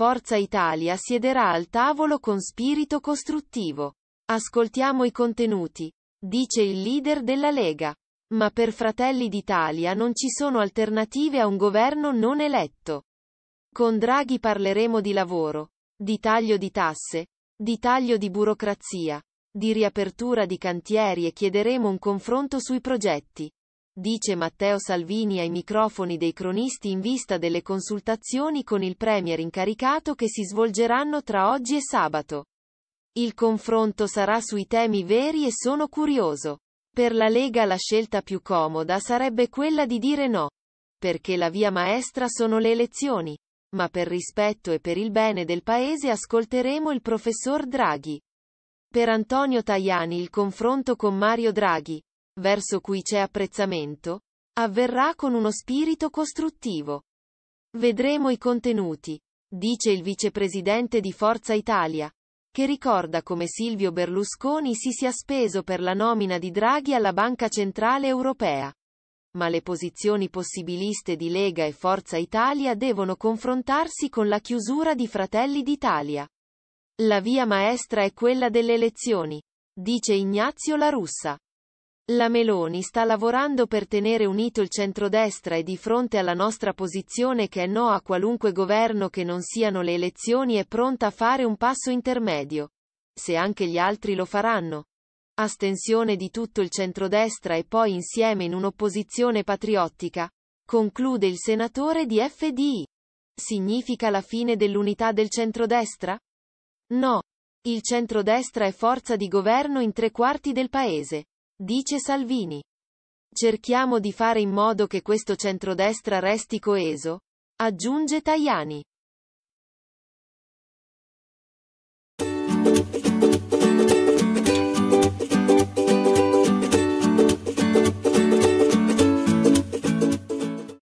Forza Italia siederà al tavolo con spirito costruttivo. Ascoltiamo i contenuti, dice il leader della Lega. Ma per Fratelli d'Italia non ci sono alternative a un governo non eletto. Con Draghi parleremo di lavoro, di taglio di tasse, di taglio di burocrazia, di riapertura di cantieri e chiederemo un confronto sui progetti dice Matteo Salvini ai microfoni dei cronisti in vista delle consultazioni con il Premier incaricato che si svolgeranno tra oggi e sabato. Il confronto sarà sui temi veri e sono curioso. Per la Lega la scelta più comoda sarebbe quella di dire no. Perché la via maestra sono le elezioni. Ma per rispetto e per il bene del Paese ascolteremo il professor Draghi. Per Antonio Tajani il confronto con Mario Draghi verso cui c'è apprezzamento, avverrà con uno spirito costruttivo. Vedremo i contenuti, dice il vicepresidente di Forza Italia, che ricorda come Silvio Berlusconi si sia speso per la nomina di Draghi alla Banca Centrale Europea. Ma le posizioni possibiliste di Lega e Forza Italia devono confrontarsi con la chiusura di Fratelli d'Italia. La via maestra è quella delle elezioni, dice Ignazio La Russa. La Meloni sta lavorando per tenere unito il centrodestra e di fronte alla nostra posizione che è no a qualunque governo che non siano le elezioni è pronta a fare un passo intermedio. Se anche gli altri lo faranno. Astensione di tutto il centrodestra e poi insieme in un'opposizione patriottica. Conclude il senatore di FDI. Significa la fine dell'unità del centrodestra? No. Il centrodestra è forza di governo in tre quarti del paese. Dice Salvini. Cerchiamo di fare in modo che questo centrodestra resti coeso, aggiunge Tajani.